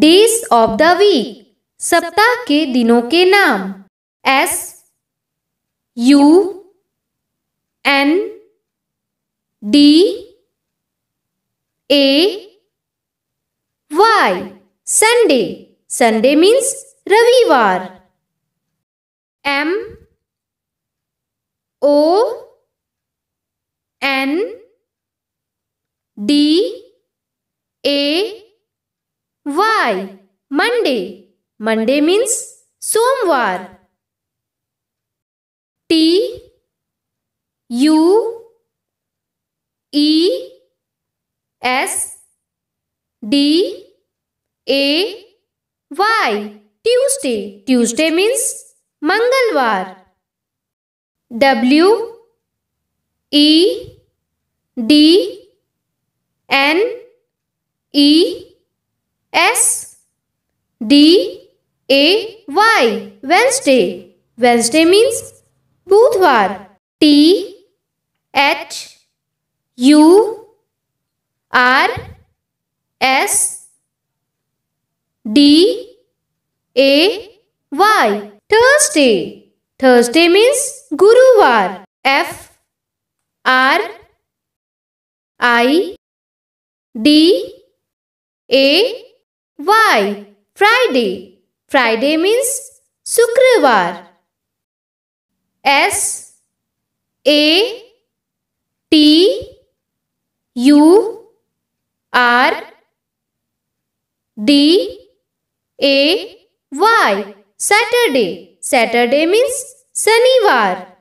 Days of the week सप्ताह के दिनों के नाम S U N D A Y Sunday Sunday means रविवार M O N D A Y. Monday. Monday means Somvar. T. U. E. S. D. A. Y. Tuesday. Tuesday means मंगलवार W E D N E S D A Y Wednesday Wednesday means बुधवार T H U R S D A Y Thursday Thursday means गुरुवार F R I D A Why? Friday. Friday means Sukravar. S A T U R D A Y Saturday. Saturday means Sanivar.